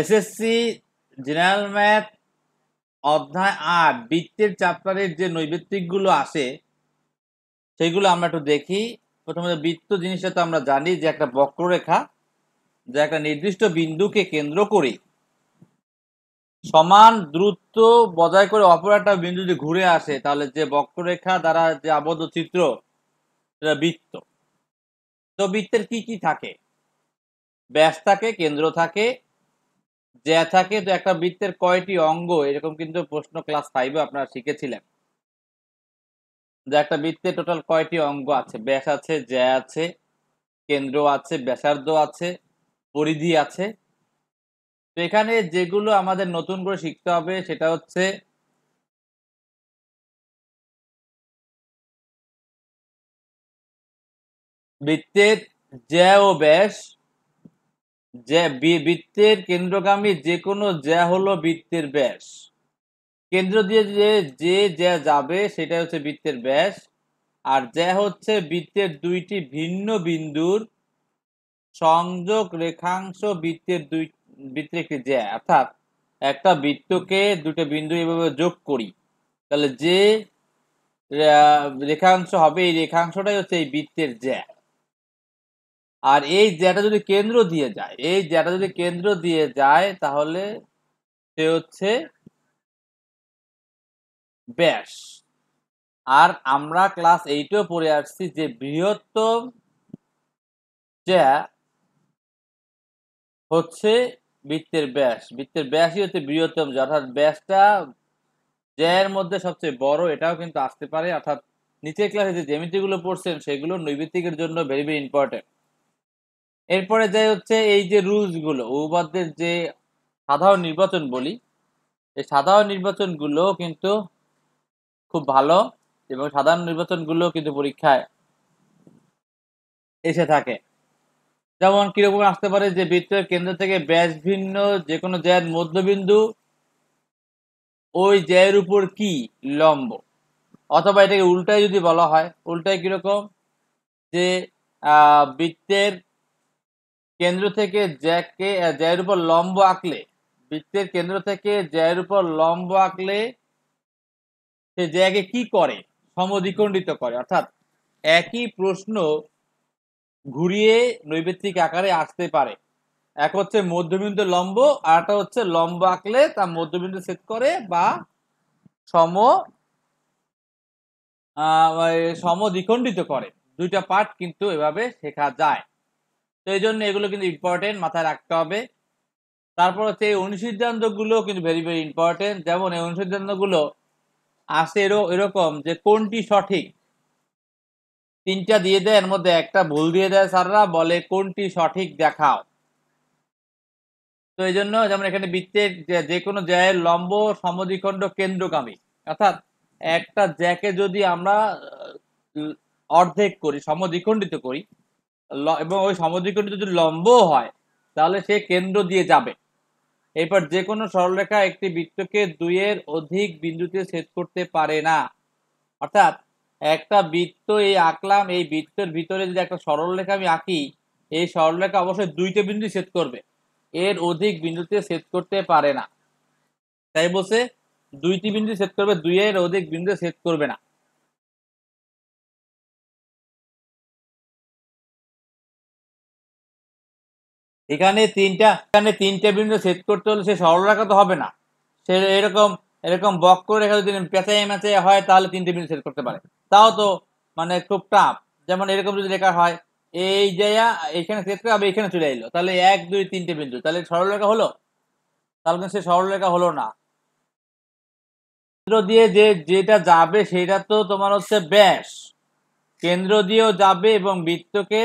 SSC general math অধ্যায় আট বৃত্তের চ্যাপ্টারের যে নৈবৃত্তিকগুলো আসে সেগুলো আমরা একটু দেখি প্রথমত বৃত্ত জিনিসটা তো আমরা জানি যে একটা বক্ররেখা যা একটা নির্দিষ্ট বিন্দুকে কেন্দ্র করে সমান দ্রুত বজায় করে অপর একটা বিন্দু যদি ঘুরে আসে তাহলে যে বক্ররেখা দ্বারা যে আবদ্ধ চিত্র সেটা বৃত্ত তো বৃত্তের কি কি থাকে ব্যাস থাকে কেন্দ্র থাকে যে থাকে তো একটা বৃত্তের কয়টি অঙ্গ এরকম কিন্তু প্রশ্ন ক্লাস ফাইভে আপনারা শিখেছিলেন যে একটা বৃত্তে টোটাল কয়টি অঙ্গ আছে ব্যাস আছে জ্যা আছে কেন্দ্র আছে ব্যাসার্ধ আছে পরিধি আছে তো এখানে যেগুলো আমাদের নতুন করে শিখতে হবে সেটা হচ্ছে বৃত্তের জ্যা ও ব্যাস যে বৃত্তের কেন্দ্রগামী যে কোনো জ্যা হলো বৃত্তের ব্যাস কেন্দ্র দিয়ে যে যে জ্যা যাবে সেটা হচ্ছে বৃত্তের ব্যাস আর জ্যা হচ্ছে বৃত্তের দুইটি ভিন্ন বিন্দুর সংযোগ রেখাংশ বৃত্তের দুই বৃত্তের একটি জ্যা অর্থাৎ একটা বৃত্তকে দুটো বিন্দু এভাবে যোগ করি তাহলে যে রেখাংশ হবে এই রেখাংশটাই হচ্ছে এই বৃত্তের জ্যা আর এই জ্যাটা যদি কেন্দ্র দিয়ে যায় এই জ্যাটা যদি কেন্দ্র দিয়ে যায় তাহলে সে হচ্ছে ব্যাস আর আমরা ক্লাস এইটেও পড়ে আসছি যে বৃহত্তম যা হচ্ছে বৃত্তের ব্যাস বৃত্তের ব্যাসই হচ্ছে বৃহত্তম যা অর্থাৎ ব্যাসটা জ্যায়ের মধ্যে সবচেয়ে বড় এটাও কিন্তু আসতে পারে অর্থাৎ নিচের ক্লাসে যে জেমিটিগুলো পড়ছেন সেগুলো নৈবিত্তিকের জন্য ভেরি ভেরি ইম্পর্টেন্ট এরপরে যাই হচ্ছে এই যে গুলো উবাদের যে সাধারণ নির্বাচন বলি এই সাধারণ গুলো কিন্তু খুব ভালো এবং সাধারণ গুলো কিন্তু পরীক্ষায় এসে থাকে যেমন কিরকম আসতে পারে যে বৃত্তের কেন্দ্র থেকে ব্যাস ভিন্ন যে কোনো জ্যায়ের মধ্যবিন্দু ওই জ্যায়ের উপর কি লম্ব অথবা এটাকে উল্টায় যদি বলা হয় উল্টায় কিরকম যে বৃত্তের কেন্দ্র থেকে জ্যাকে জ্যায়ের উপর লম্ব আঁকলে বৃত্তের কেন্দ্র থেকে জ্যায়ের উপর লম্ব আঁকলে সে জ্যাকে কি করে সমদ্বিখণ্ডিত করে অর্থাৎ একই প্রশ্ন ঘুরিয়ে নৈবেত্তিক আকারে আসতে পারে এক হচ্ছে মধ্যবিন্দু লম্ব আরটা হচ্ছে লম্ব আঁকলে তা মধ্যবিন্দু ছেদ করে বা সম সমদ্বিখণ্ডিত করে দুইটা পার্ট কিন্তু এভাবে শেখা যায় তো এই জন্য এগুলো কিন্তু ইম্পর্টেন্ট মাথায় রাখতে হবে তারপর হচ্ছে এই অনুসিদ্ধান্তগুলো কিন্তু ভেরি ভেরি ইম্পর্টেন্ট যেমন এই অনুসিদ্ধান্তগুলো আসে এরকম যে কোনটি সঠিক তিনটা দিয়ে দেয় এর মধ্যে একটা ভুল দিয়ে দেয় স্যাররা বলে কোনটি সঠিক দেখাও তো এই জন্য যেমন এখানে বৃত্তের যে কোনো জ্যায়ের লম্ব সমদ্বিখণ্ড কেন্দ্রগামী অর্থাৎ একটা জ্যাকে যদি আমরা অর্ধেক করি সমদ্বিখণ্ডিত করি এবং ওই সমদ্বিকোণটি যদি লম্ব হয় তাহলে সে কেন্দ্র দিয়ে যাবে এরপর যে কোনো সরলরেখা একটি বৃত্তকে দুইয়ের অধিক বিন্দুতে ছেদ করতে পারে না অর্থাৎ একটা বৃত্ত এই আঁকলাম এই বৃত্তের ভিতরে যদি একটা সরলরেখা আমি আঁকি এই সরলরেখা অবশ্যই দুইটা বিন্দু ছেদ করবে এর অধিক বিন্দুতে ছেদ করতে পারে না তাই বলছে দুইটি বিন্দু ছেদ করবে দুইয়ের অধিক বিন্দু ছেদ করবে না এখানে তিনটা এখানে তিনটা বিন্দু ছেদ করতে হলে সে সরলরেখা তো হবে না সে এরকম এরকম বক্ররেখা যদি পেঁচাই মেঁচাই হয় তাহলে তিনটে বিন্দু ছেদ করতে পারে তাও তো মানে খুব টাফ যেমন এরকম যদি রেখা হয় এই জায়গা এখানে ছেদ করে আবার এখানে চলে এলো তাহলে এক দুই তিনটে বিন্দু তাহলে সরলরেখা হলো তাহলে সে সরলরেখা হলো না কেন্দ্র দিয়ে যে যেটা যাবে সেটা তো তোমার হচ্ছে ব্যাস কেন্দ্র দিয়েও যাবে এবং বৃত্তকে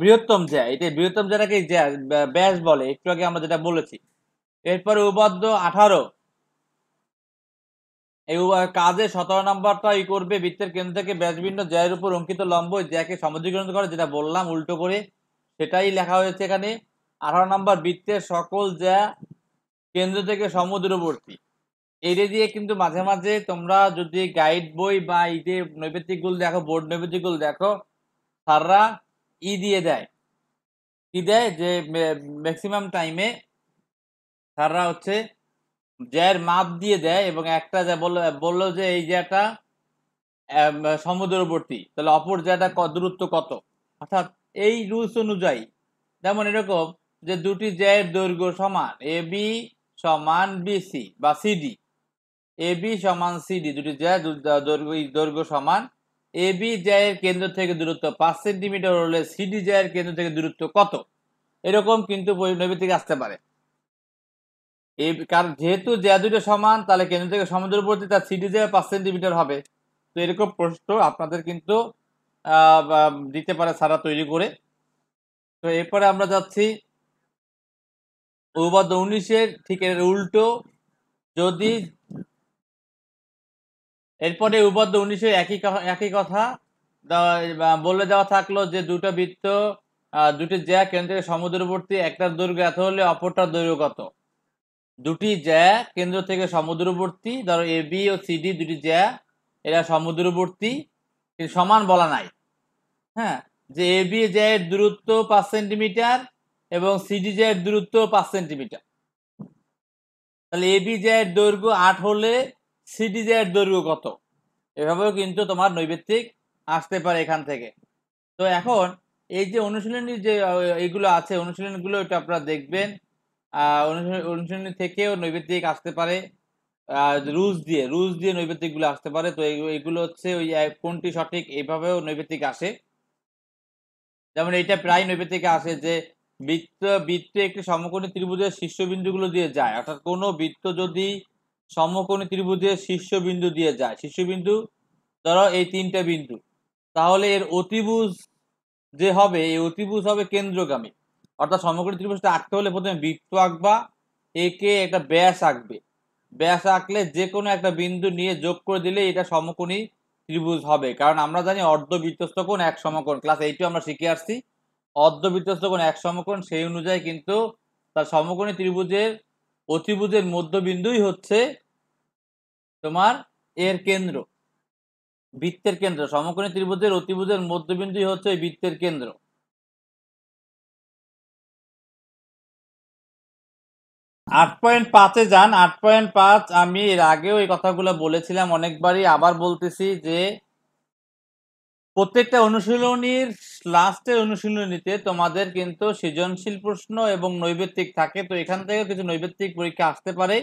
বৃহত্তম জ্যা এটা বৃহত্তম যেটাকে ব্যাস বলে একটু আগে আমরা যেটা বলেছি এরপরে উপাদ্য আঠারো এই কাজে সতেরো নম্বরটা ই করবে বৃত্তের কেন্দ্র থেকে ব্যাসবিন্দ জ্যায়ের উপর অঙ্কিত লম্ব জ্যাকে সমাজীকরণ করে যেটা বললাম উল্টো করে সেটাই লেখা হয়েছে এখানে আঠারো নম্বর বৃত্তের সকল জ্যা কেন্দ্র থেকে সমুদ্রবর্তী এর দিয়ে কিন্তু মাঝে মাঝে তোমরা যদি গাইড বই বা এই যে নৈবেদ্যিকগুলো দেখো বোর্ড নৈবেদ্যিকগুলো দেখো সাররা ই e দিয়ে দেয় কি e দেয় যে ম্যাক্সিমাম টাইমে তারা হচ্ছে জ্যার মাপ দিয়ে দেয় এবং একটা যা বললো বললো যে এই জ্যাটা সমুদ্রবর্তী তাহলে অপর জ্যাটা দূরত্ব কত অর্থাৎ এই রুলস অনুযায়ী যেমন এরকম যে দুটি জ্যায়ের দৈর্ঘ্য সমান এ বি সমান বিসি বা সিডি এ বি সমান সিডি দুটি জ্যায় দৈর্ঘ্য দৈর্ঘ্য সমান এ বি জয়ের কেন্দ্র থেকে দূরত্ব পাঁচ সেন্টিমিটার হলে সিডি জয়ের কেন্দ্র থেকে দূরত্ব কত এরকম কিন্তু নৈবেদিক আসতে পারে এই কারণ যেহেতু জয়া দুটো সমান তাহলে কেন্দ্র থেকে সমুদ্রবর্তী তার সিডি জয়া পাঁচ সেন্টিমিটার হবে তো এরকম প্রশ্ন আপনাদের কিন্তু দিতে পারে সারা তৈরি করে তো এরপরে আমরা যাচ্ছি অনুবাদ উনিশের ঠিক এর উল্টো যদি এরপরে উপপাদ্য উনিশে একই একই কথা বলে দেওয়া থাকলো যে দুটো বৃত্ত দুটি জ্যা কেন্দ্রের সমুদ্রবর্তী একটা দৈর্ঘ্য এত হলে অপরটার দৈর্ঘ্য কত দুটি জ্যা কেন্দ্র থেকে সমুদ্রবর্তী ধরো এ বি ও সিডি দুটি জ্যা এরা সমুদ্রবর্তী সমান বলা নাই হ্যাঁ যে এ বি জ্যা এর দূরত্ব পাঁচ সেন্টিমিটার এবং সিডি জ্যা এর দূরত্ব পাঁচ সেন্টিমিটার তাহলে এ বি জ্যা এর দৈর্ঘ্য আট হলে সিডিজের দৈর্ঘ্য কত এভাবেও কিন্তু তোমার নৈবেত্তিক আসতে পারে এখান থেকে তো এখন এই যে অনুশীলনী যে এইগুলো আছে অনুশীলনগুলো এটা আপনারা দেখবেন অনুশীলনী থেকেও নৈবেদ্যিক আসতে পারে রুজ দিয়ে রুজ দিয়ে নৈবেদ্যিকগুলো আসতে পারে তো এইগুলো হচ্ছে ওই কোনটি সঠিক এইভাবেও নৈবেদ্যিক আসে যেমন এটা প্রায় নৈবেদ্যিকে আসে যে বৃত্ত বৃত্ত একটি সমকোণী ত্রিভুজের শীর্ষবিন্দুগুলো দিয়ে যায় অর্থাৎ কোনো বৃত্ত যদি সমকোণী ত্রিভুজের শীর্ষবিন্দু দিয়ে যায় শীর্ষবিন্দু ধরো এই তিনটা বিন্দু তাহলে এর অতিভুজ যে হবে এই অতিভুজ হবে কেন্দ্রগামী অর্থাৎ সমকোণী ত্রিভুজটা আঁকতে হলে প্রথমে বৃত্ত আঁকবা একে একটা ব্যাস আঁকবে ব্যাস আঁকলে যে কোনো একটা বিন্দু নিয়ে যোগ করে দিলে এটা সমকোণী ত্রিভুজ হবে কারণ আমরা জানি অর্ধবৃত্তস্থ কোণ এক সমকোণ ক্লাস এইটু আমরা শিখে আসছি অর্ধবৃত্তস্থ কোণ এক সমকোণ সেই অনুযায়ী কিন্তু তার সমকোণী ত্রিভুজের অতিভুজের মধ্যবিন্দুই হচ্ছে তোমার এর কেন্দ্র বৃত্তের কেন্দ্র সমকোণী ত্রিভুজের অতিভুজের মধ্যবিন্দুই হচ্ছে বৃত্তের কেন্দ্র আট পয়েন্ট পাঁচে যান আট পয়েন্ট পাঁচ আমি এর আগেও এই কথাগুলো বলেছিলাম অনেকবারই আবার বলতেছি যে প্রত্যেকটা অনুশীলনীর লাস্টের অনুশীলনীতে তোমাদের কিন্তু সৃজনশীল প্রশ্ন এবং নৈবেত্তিক থাকে তো এখান থেকে কিছু নৈবেত্তিক পরীক্ষা আসতে পারে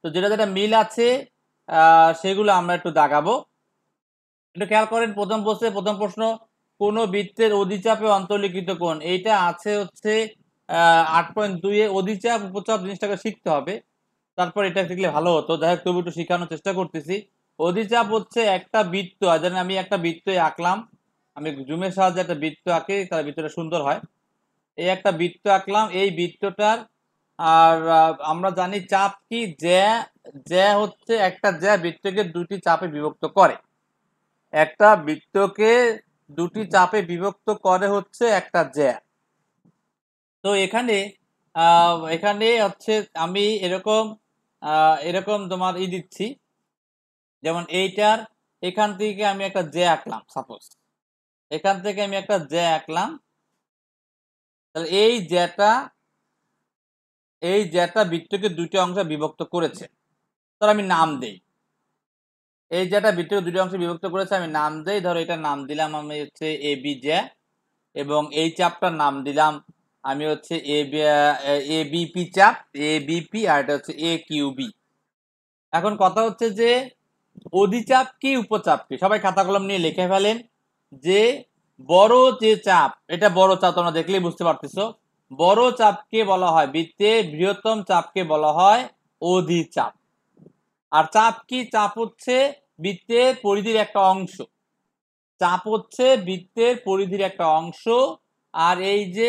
তো যেটা যেটা মিল আছে সেগুলো আমরা একটু দাগাবো একটু খেয়াল করেন প্রথম প্রশ্নে প্রথম প্রশ্ন কোন বৃত্তের অধিচাপে অন্তর্লিখিত কোন এইটা আছে হচ্ছে আট পয়েন্ট দুইয়ে অধিচাপ উপচাপ জিনিসটাকে শিখতে হবে তারপর এটা শিখলে ভালো হতো যাই হোক তবু একটু শেখানোর চেষ্টা করতেছি অধিচাপ হচ্ছে একটা বৃত্ত যেন আমি একটা বৃত্ত আঁকলাম আমি জুমের সাহায্যে একটা বৃত্ত আঁকি তার বৃত্তটা সুন্দর হয় এই একটা বৃত্ত আঁকলাম এই বৃত্তটার আর আমরা জানি চাপ কি যে যে হচ্ছে একটা যে বৃত্তকে দুটি চাপে বিভক্ত করে একটা বৃত্তকে দুটি চাপে বিভক্ত করে হচ্ছে একটা যে তো এখানে এখানে হচ্ছে আমি এরকম এরকম তোমার ই দিচ্ছি যেমন এইটার এখান থেকে আমি একটা জে আঁকলাম সাপোজ এখান থেকে আমি একটা জে আঁকলাম তাহলে এই জ্যাটা এই জেটা বৃত্তকে দুটি অংশে বিভক্ত করেছে ধর আমি নাম দেই এই জেটা বৃত্তকে দুটি অংশে বিভক্ত করেছে আমি নাম দেই ধরো এটা নাম দিলাম আমি হচ্ছে এ বি জ্যা এবং এই চাপটার নাম দিলাম আমি হচ্ছে এ বি এ বিপি চাপ এ বিপি আর এটা হচ্ছে এ কিউ বি এখন কথা হচ্ছে যে অধিচাপ কি উপচাপ কি সবাই খাতা কলম নিয়ে লিখে ফেলেন যে বড় যে চাপ এটা বড় চাপ তোমরা দেখলেই বুঝতে পারতেছো বড় চাপকে বলা হয় বৃত্তে বৃহত্তম চাপকে বলা হয় অধিচাপ আর চাপ কি চাপ হচ্ছে বৃত্তের পরিধির একটা অংশ চাপ হচ্ছে বৃত্তের পরিধির একটা অংশ আর এই যে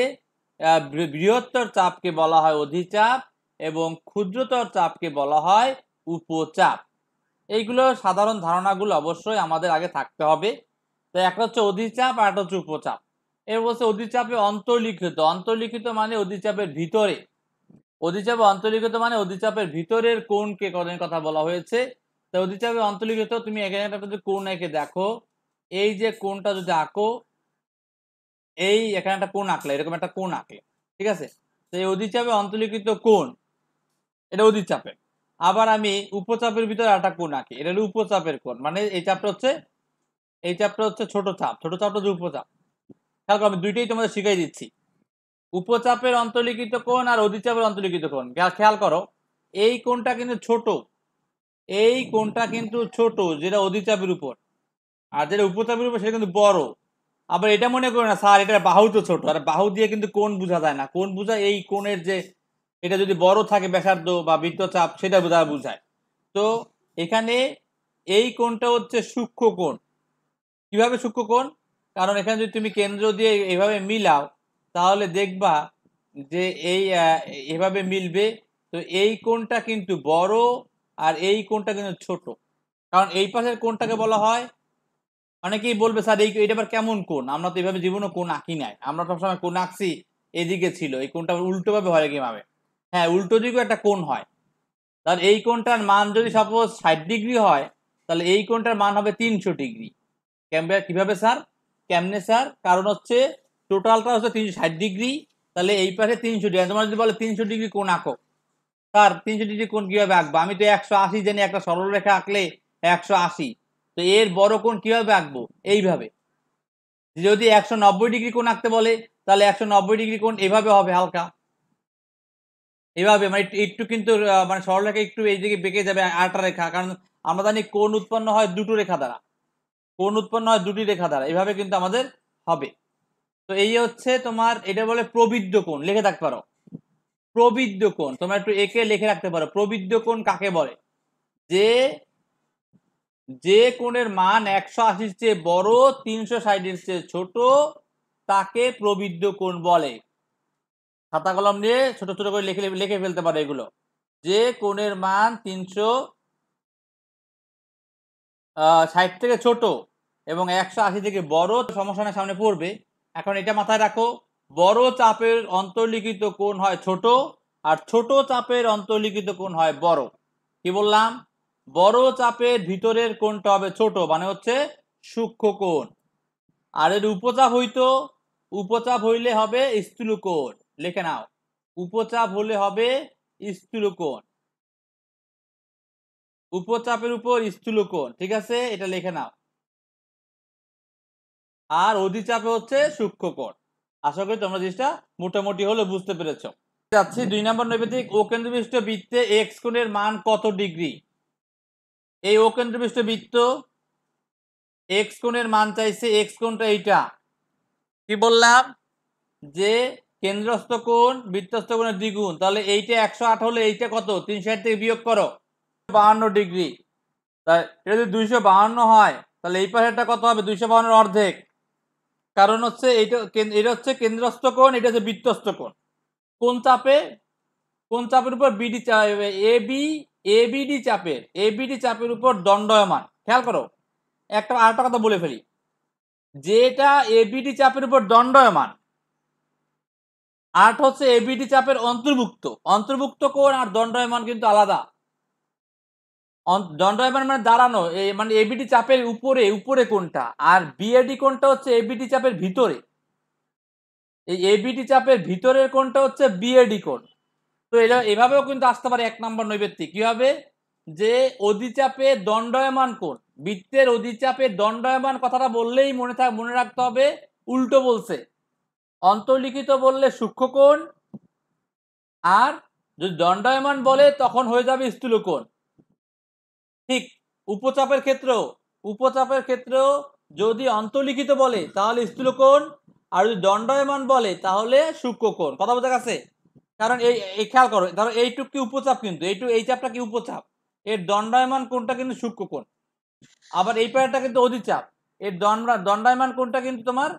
বৃহত্তর চাপকে বলা হয় অধিচাপ এবং ক্ষুদ্রতর চাপকে বলা হয় উপচাপ এইগুলো সাধারণ ধারণাগুলো অবশ্যই আমাদের আগে থাকতে হবে তো একটা হচ্ছে অধিচাপ আর একটা হচ্ছে উপচাপ এর বলছে অধিচাপে অন্তর্লিখিত অন্তর্লিখিত মানে অধিচাপের ভিতরে অধিচাপে অন্তর্লিখিত মানে অধিচাপের ভিতরের কোনকে কদিন কথা বলা হয়েছে তো অধিচাপে অন্তর্লিখিত তুমি এখানে একটা যদি কোন একে দেখো এই যে কোনটা যদি আঁকো এই এখানে একটা কোন আঁকলে এরকম একটা কোন আঁকলে ঠিক আছে তো এই অধিচাপে অন্তর্লিখিত কোন এটা অধিচাপের আবার আমি উপচাপের ভিতরে একটা কোণ আঁকি এটা হলো উপচাপের কোণ মানে এই চাপটা হচ্ছে এই চাপটা হচ্ছে ছোট চাপ ছোট চাপটা হচ্ছে উপচাপ খেয়াল করো আমি দুইটাই তোমাদের শিখাই দিচ্ছি উপচাপের অন্তর্লিখিত কোণ আর অধিচাপের অন্তর্লিখিত কোণ খেয়াল করো এই কোনটা কিন্তু ছোট এই কোনটা কিন্তু ছোট যেটা অধিচাপের উপর আর যেটা উপচাপের উপর সেটা কিন্তু বড় আবার এটা মনে করো না স্যার এটা বাহু তো ছোট আর বাহু দিয়ে কিন্তু কোন বোঝা যায় না কোন বোঝা এই কোণের যে এটা যদি বড় থাকে ব্যাসার্ধ বা বৃত্তচাপ সেটা তারা বুঝায় তো এখানে এই কোণটা হচ্ছে সূক্ষ্ম কোণ কিভাবে সূক্ষ্ম কোণ কারণ এখানে যদি তুমি কেন্দ্র দিয়ে এভাবে মিলাও তাহলে দেখবা যে এই এভাবে মিলবে তো এই কোণটা কিন্তু বড় আর এই কোণটা কিন্তু ছোট কারণ এই পাশের কোণটাকে বলা হয় অনেকেই বলবে স্যার এই এটা আবার কেমন কোণ আমরা তো এইভাবে জীবনে কোণ আঁকি নাই আমরা সবসময় কোণ আঁকছি এদিকে ছিল এই কোণটা উল্টোভাবে হয় কিভাবে হ্যাঁ উল্টো দিকেও একটা কোণ হয় তাহলে এই কোণটার মান যদি সাপোজ ষাট ডিগ্রি হয় তাহলে এই কোণটার মান হবে তিনশো ডিগ্রি ক্যাম্বে কীভাবে স্যার কেমনে স্যার কারণ হচ্ছে টোটালটা হচ্ছে তিনশো ষাট ডিগ্রি তাহলে এই পাশে তিনশো ডিগ্রি তোমার যদি বলে তিনশো ডিগ্রি কোণ আঁকো স্যার তিনশো ডিগ্রি কোণ কীভাবে আঁকবো আমি তো একশো আশি জানি একটা সরলরেখা আঁকলে একশো আশি তো এর বড় কোণ কীভাবে আঁকবো এইভাবে যদি একশো নব্বই ডিগ্রি কোণ আঁকতে বলে তাহলে একশো নব্বই ডিগ্রি কোণ এভাবে হবে হালকা এভাবে মানে একটু কিন্তু মানে সরলরেখা একটু এইদিকে বেঁকে যাবে আটটা রেখা কারণ আমরা জানি কোন উৎপন্ন হয় দুটো রেখা দ্বারা কোন উৎপন্ন হয় দুটি রেখা দ্বারা এভাবে কিন্তু আমাদের হবে তো এই হচ্ছে তোমার এটা বলে প্রবৃদ্ধ কোণ লিখে থাকতে পারো প্রবৃদ্ধ কোণ তোমরা একটু একে লিখে রাখতে পারো প্রবৃদ্ধ কোণ কাকে বলে যে যে কোণের মান একশো আশির চেয়ে বড় তিনশো ষাটের চেয়ে ছোট তাকে প্রবৃদ্ধ কোণ বলে খাতা কলম নিয়ে ছোট ছোট করে লিখে লিখে ফেলতে পারে এগুলো যে কোণের মান তিনশো ষাট থেকে ছোট এবং একশো আশি থেকে বড় সমস্যা সামনে পড়বে এখন এটা মাথায় রাখো বড় চাপের অন্তর্লিখিত কোণ হয় ছোট আর ছোট চাপের অন্তর্লিখিত কোণ হয় বড় কি বললাম বড় চাপের ভিতরের কোণটা হবে ছোট মানে হচ্ছে সূক্ষ্ম কোণ আর এর উপচাপ হইতো উপচাপ হইলে হবে স্থূল কোণ লিখে নাও উপচাপ হলে হবে স্থূলকোণ উপচাপের উপর স্থূলকোণ ঠিক আছে এটা লিখে নাও আর অধিচাপে হচ্ছে সূক্ষ্মকোণ আশা করি তোমরা জিনিসটা মোটামুটি হলে বুঝতে পেরেছ যাচ্ছি দুই নম্বর নৈবেদিক ও বৃত্তে এক্স কোণের মান কত ডিগ্রি এই ওকেন্দ্রবিষ্ট বৃত্ত এক্স কোণের মান চাইছে এক্স কোণটা এইটা কি বললাম যে কেন্দ্রস্থ কোণ বৃত্তস্থ কোণের দ্বিগুণ তাহলে এইটা একশো আট হলে এইটা কত তিনশো আট থেকে বিয়োগ করো বাহান্ন ডিগ্রি তাই এটা যদি দুইশো বাহান্ন হয় তাহলে এই পাশেরটা কত হবে দুইশো বাহান্ন অর্ধেক কারণ হচ্ছে এইটা এটা হচ্ছে কেন্দ্রস্থ কোণ এটা হচ্ছে বৃত্তস্থ কোণ কোন চাপে কোন চাপের উপর BD A B A BD চাপের এ বিডি চাপের উপর দণ্ডয়মান খেয়াল করো একটা আরেকটা কথা বলে ফেলি যেটা এবিডি চাপের উপর দণ্ডয়মান আট হচ্ছে এবিডি চাপের অন্তর্ভুক্ত অন্তর্ভুক্ত কোণ আর দণ্ডয়মান কিন্তু আলাদা দণ্ডয়মান মানে দাঁড়ানো মানে এবিডি চাপের উপরে উপরে কোনটা আর বিএডি কোনটা হচ্ছে এবিডি চাপের ভিতরে এই এবিডি চাপের ভিতরের কোনটা হচ্ছে বিএডি কোণ তো এটা এভাবেও কিন্তু আসতে পারে এক নম্বর নৈবেদ্যিক হবে যে অধিচাপে দণ্ডয়মান কোণ বৃত্তের অধিচাপে দণ্ডয়মান কথাটা বললেই মনে থাক মনে রাখতে হবে উল্টো বলছে অন্তর্লিখিত বললে সূক্ষ্মকোণ আর যদি দণ্ডায়মান বলে তখন হয়ে যাবে স্থূলকোণ ঠিক উপচাপের ক্ষেত্রেও উপচাপের ক্ষেত্রেও যদি অন্তর্লিখিত বলে তাহলে স্থূলকোণ আর যদি দণ্ডায়মান বলে তাহলে সূক্ষ্মকোণ কথা বোঝা গেছে কারণ এই এই খেয়াল করো ধরো এইটুক কি উপচাপ কিন্তু এইটুক এই চাপটা কি উপচাপ এর দণ্ডায়মান কোনটা কিন্তু সূক্ষ্মকোণ আবার এই পায়েরটা কিন্তু অধিচাপ এর দণ্ডায়মান কোনটা কিন্তু তোমার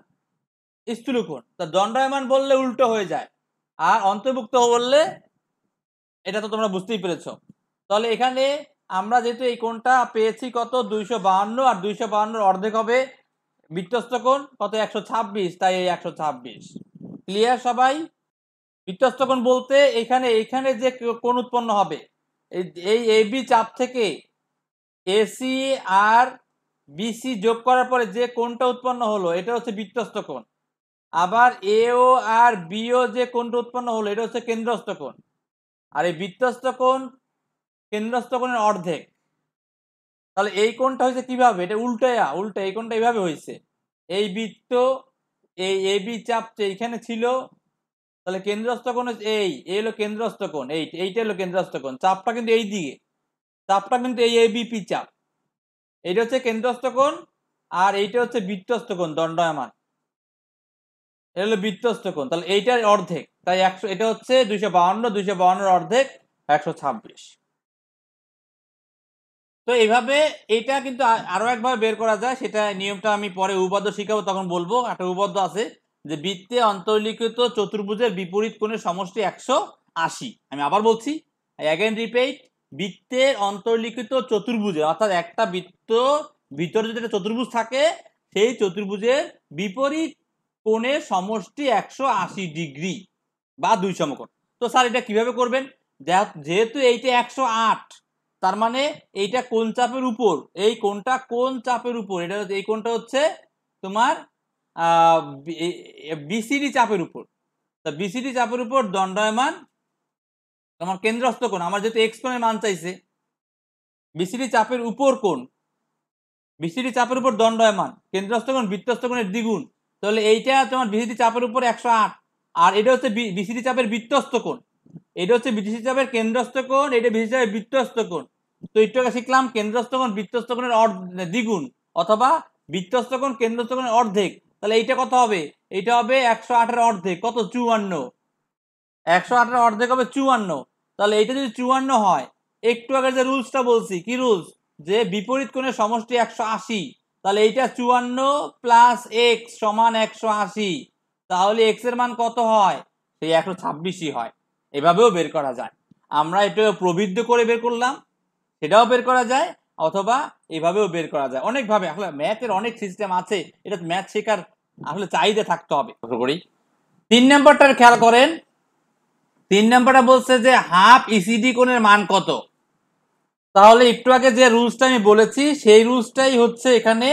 স্থূলকোণ তা দণ্ডায়মান বললে উল্টো হয়ে যায় আর অন্তর্ভুক্ত বললে এটা তো তোমরা বুঝতেই পেরেছ তাহলে এখানে আমরা যেহেতু এই কোণটা পেয়েছি কত দুইশো বাহান্ন আর দুইশো বাহান্নর অর্ধেক হবে বিত্তস্ত কোণ কত একশো ছাব্বিশ তাই এই একশো ছাব্বিশ ক্লিয়ার সবাই বিত্তস্ত কোণ বলতে এখানে এখানে যে কোণ উৎপন্ন হবে এই এবি চাপ থেকে এসি আর বিসি যোগ করার পরে যে কোণটা উৎপন্ন হলো এটা হচ্ছে বিত্তস্ত কোণ আবার এ ও আর বিও যে কোনটা উৎপন্ন হলো এটা হচ্ছে কেন্দ্রস্থ কোণ আর এই বৃত্তস্থ কোণ কেন্দ্রস্থ কোণের অর্ধেক তাহলে এই কোণটা হয়েছে কিভাবে এটা উল্টায়া উল্টা এই কোণটা এইভাবে হয়েছে এই বৃত্ত এই এ বি যে এইখানে ছিল তাহলে কেন্দ্রস্থ কোণ এই এই হলো কেন্দ্রস্থ কোণ এই এইটা হলো কেন্দ্রস্থ কোণ চাপটা কিন্তু এই দিকে চাপটা কিন্তু এই এ চাপ এইটা হচ্ছে কেন্দ্রস্থ কোণ আর এইটা হচ্ছে বৃত্তস্থ কোণ দণ্ডায়মান এটা হলো বৃত্তস্থ কোণ তাহলে এইটার অর্ধেক তাই একশো এটা হচ্ছে দুইশো বাউন্ন দুইশো বাউন্নর অর্ধেক একশো ছাব্বিশ তো এইভাবে এটা কিন্তু আরো একভাবে বের করা যায় সেটা নিয়মটা আমি পরে উপাদ্য শিখাবো তখন বলবো একটা উপাদ্য আছে যে বৃত্তে অন্তর্লিখিত চতুর্ভুজের বিপরীত কোণের সমষ্টি একশো আশি আমি আবার বলছি অ্যাগেন রিপিট বৃত্তের অন্তর্লিখিত চতুর্ভুজে অর্থাৎ একটা বৃত্ত ভিতরে যদি একটা চতুর্ভুজ থাকে সেই চতুর্ভুজের বিপরীত কোণে সমষ্টি একশো আশি ডিগ্রি বা দুই সমকোণ তো স্যার এটা কিভাবে করবেন যেহেতু এইটা একশো আট তার মানে এইটা কোন চাপের উপর এই কোনটা কোন চাপের উপর এটা এই কোনটা হচ্ছে তোমার বিসিডি চাপের উপর তা বিসিডি চাপের উপর দণ্ডায়মান তোমার কেন্দ্রস্থ কোণ আমার যেহেতু এক্স কোণের মান চাইছে বিসিডি চাপের উপর কোন বিসিডি চাপের উপর দণ্ডায়মান কেন্দ্রস্থ কোণ বৃত্তস্থ কোণের দ্বিগুণ তাহলে এইটা তোমার বিসিটি চাপের উপর একশো আট আর এটা হচ্ছে বিসিটি চাপের বৃত্তস্ত কোণ এটা হচ্ছে বিসিটি চাপের কেন্দ্রস্থ কোণ এটা বিসিটি চাপের বৃত্তস্ত কোণ তো একটু শিখলাম কেন্দ্রস্থ কোণ বৃত্তস্থ কোণের দ্বিগুণ অথবা বৃত্তস্থ কোণ কেন্দ্রস্থ কোণের অর্ধেক তাহলে এইটা কত হবে এইটা হবে একশো আটের অর্ধেক কত চুয়ান্ন একশো আটের অর্ধেক হবে চুয়ান্ন তাহলে এইটা যদি চুয়ান্ন হয় একটু আগে যে রুলসটা বলছি কি রুলস যে বিপরীত কোণের সমষ্টি একশো আশি তাহলে এইটা চুয়ান্ন প্লাস এক্স সমান একশো আশি তাহলে এক্স এর মান কত হয় সেই একশো ছাব্বিশই হয় এভাবেও বের করা যায় আমরা এটা প্রবৃদ্ধ করে বের করলাম সেটাও বের করা যায় অথবা এভাবেও বের করা যায় অনেকভাবে আসলে ম্যাথের অনেক সিস্টেম আছে এটা ম্যাথ শেখার আসলে চাহিদা থাকতে হবে করি তিন নম্বরটার খেয়াল করেন তিন নম্বরটা বলছে যে হাফ ইসিডি e কোণের মান কত তাহলে একটু আগে যে রুলসটা আমি বলেছি সেই রুলসটাই হচ্ছে এখানে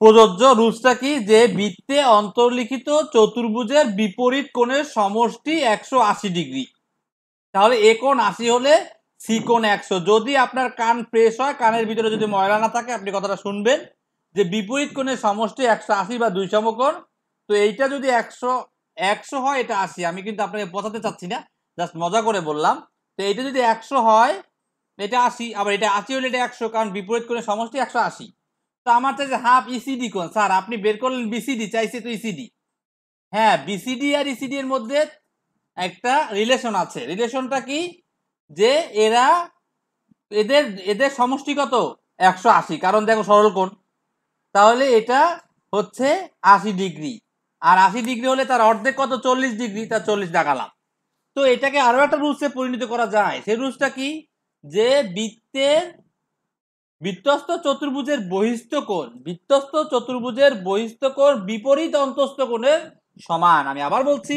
প্রযোজ্য রুলসটা কি যে বৃত্তে অন্তর্লিখিত চতুর্ভুজের বিপরীত কোণের সমষ্টি একশো ডিগ্রি তাহলে এ কোণ আশি হলে সি কোণ একশো যদি আপনার কান প্রেস হয় কানের ভিতরে যদি ময়লা না থাকে আপনি কথাটা শুনবেন যে বিপরীত কোণের সমষ্টি একশো আশি বা দুই সমকোণ তো এইটা যদি একশো একশো হয় এটা আশি আমি কিন্তু আপনাকে বোঝাতে চাচ্ছি না জাস্ট মজা করে বললাম তো এটা যদি একশো হয় এটা আশি আবার এটা আশি হলে এটা একশো কারণ বিপরীত করে সমষ্টি একশো আশি তো আমার চাইছে হাফ ইসিডি কোন স্যার আপনি বের করলেন বিসিডি চাইছে তো ইসিডি e হ্যাঁ বিসিডি আর ইসিডি e এর মধ্যে একটা রিলেশন আছে রিলেশনটা কি যে এরা এদের এদের সমষ্টি কত একশো আশি কারণ দেখো সরল কোন তাহলে এটা হচ্ছে আশি ডিগ্রি আর আশি ডিগ্রি হলে তার অর্ধেক কত চল্লিশ ডিগ্রি তার চল্লিশ দেখালাম তো এটাকে আরো একটা রুলসে পরিণত করা যায় সেই রুলসটা কি যে বৃত্তের বৃত্তস্থ চতুর্ভুজের বহিস্থ কোণ বৃত্তস্থ চতুর্ভুজের বহিস্থ কোণ বিপরীত অন্তস্থ কোণের সমান আমি আবার বলছি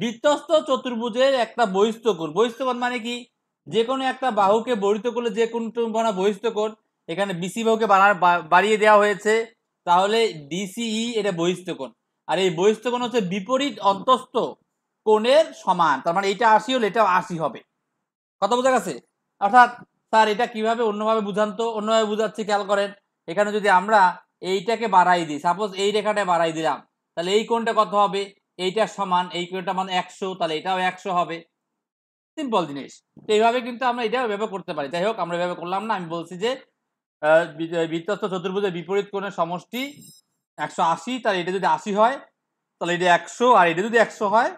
বৃত্তস্থ চতুর্ভুজের একটা বহিস্থ কোণ বহিস্থ কোণ মানে কি যে কোনো একটা বাহুকে বরিত করলে যে কোনো বনা বহিস্থ কোণ এখানে বিসি বাহুকে বাড়িয়ে দেওয়া হয়েছে তাহলে ডিসিই e এটা বহিস্থ কোণ আর এই বহিস্থ কোণ হচ্ছে বিপরীত অন্তস্থ কোণের সমান তার মানে এটা আশি হলে এটা আশি হবে কথা বোঝা গেছে অর্থাৎ স্যার এটা কিভাবে অন্যভাবে বুঝান তো অন্যভাবে বুঝাচ্ছি খেয়াল করেন এখানে যদি আমরা এইটাকে বাড়াই দিই সাপোজ এই রেখাটা বাড়াই দিলাম তাহলে এই কোণটা কত হবে এইটার সমান এই কোণটা মানে একশো তাহলে এটাও একশো হবে সিম্পল জিনিস তো এইভাবে কিন্তু আমরা এটা এভাবে করতে পারি যাই হোক আমরা এভাবে করলাম না আমি বলছি যে বৃত্তস্থ চতুর্ভুজের বিপরীত কোণের সমষ্টি একশো আশি তাহলে এটা যদি আশি হয় তাহলে এটা একশো আর এটা যদি একশো হয়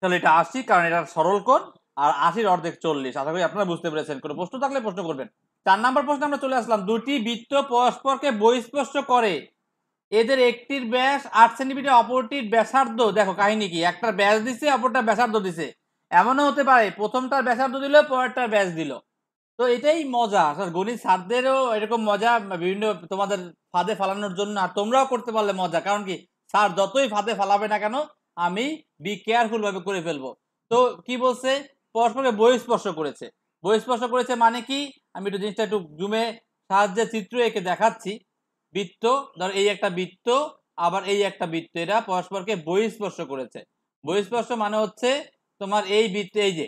তাহলে এটা আশি কারণ এটা সরল কোণ আর আশির অর্ধেক চল্লিশ আশা করি আপনারা বুঝতে পেরেছেন কোনো প্রশ্ন থাকলে প্রশ্ন করবেন চার নাম্বার প্রশ্ন আমরা চলে আসলাম দুটি বৃত্ত পরস্পরকে বহিস্পর্শ করে এদের একটির ব্যাস আট সেন্টিমিটার অপরটির ব্যাসার্ধ দেখো কাহিনী কি একটার ব্যাস দিছে অপরটা ব্যাসার্ধ দিছে এমনও হতে পারে প্রথমটার ব্যাসার্ধ দিল পরেরটার ব্যাস দিল তো এটাই মজা স্যার গণিত সারদেরও এরকম মজা বিভিন্ন তোমাদের ফাঁদে ফালানোর জন্য আর তোমরাও করতে পারলে মজা কারণ কি স্যার যতই ফাঁদে ফালাবে না কেন আমি বি কেয়ারফুল ভাবে করে ফেলবো তো কি বলছে পরস্পরকে বহিস্পর্শ করেছে বহিস্পর্শ করেছে মানে কি আমি একটু জিনিসটা একটু জুমে সাহায্যে চিত্র এঁকে দেখাচ্ছি বৃত্ত ধর এই একটা বৃত্ত আবার এই একটা বৃত্ত এরা পরস্পরকে বহিস্পর্শ করেছে বহিস্পর্শ মানে হচ্ছে তোমার এই বৃত্ত এই যে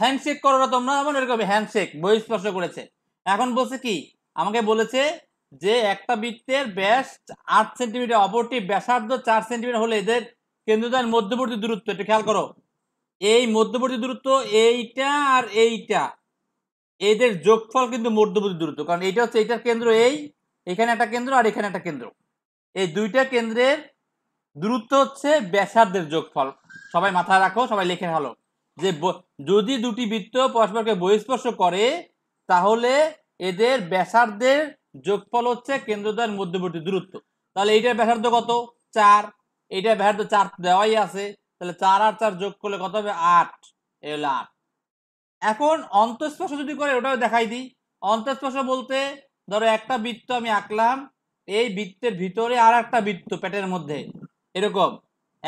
হ্যান্ডশেক করো তোমরা এমন এরকম হ্যান্ডশেক বহিস্পর্শ করেছে এখন বলছে কি আমাকে বলেছে যে একটা বৃত্তের ব্যাস আট সেন্টিমিটার অপরটি ব্যাসার্ধ চার সেন্টিমিটার হলে এদের কেন্দ্রদান মধ্যবর্তী দূরত্ব এটা খেয়াল করো এই মধ্যবর্তী দূরত্ব এইটা আর এইটা এদের যোগফল কিন্তু মধ্যবর্তী দূরত্ব কারণ এটা হচ্ছে এটার কেন্দ্র এই এখানে একটা কেন্দ্র আর এখানে একটা কেন্দ্র এই দুইটা কেন্দ্রের দূরত্ব হচ্ছে ব্যাসার্ধের যোগফল সবাই মাথায় রাখো সবাই লেখে ভালো যে যদি দুটি বৃত্ত পরস্পরকে বহিস্পর্শ করে তাহলে এদের ব্যাসার্ধের যোগফল হচ্ছে কেন্দ্রদ্বয়ের মধ্যবর্তী দূরত্ব তাহলে এইটার ব্যাসার্ধ কত চার এইটার ব্যাসার্ধ চার দেওয়াই আছে তাহলে চার আর চার যোগ করলে কত হবে আট এ হলো আট এখন অন্তঃস্পর্শ যদি করে ওটাও দেখাই দিই অন্তঃস্পর্শ বলতে ধরো একটা বৃত্ত আমি আঁকলাম এই বৃত্তের ভিতরে আর একটা বৃত্ত পেটের মধ্যে এরকম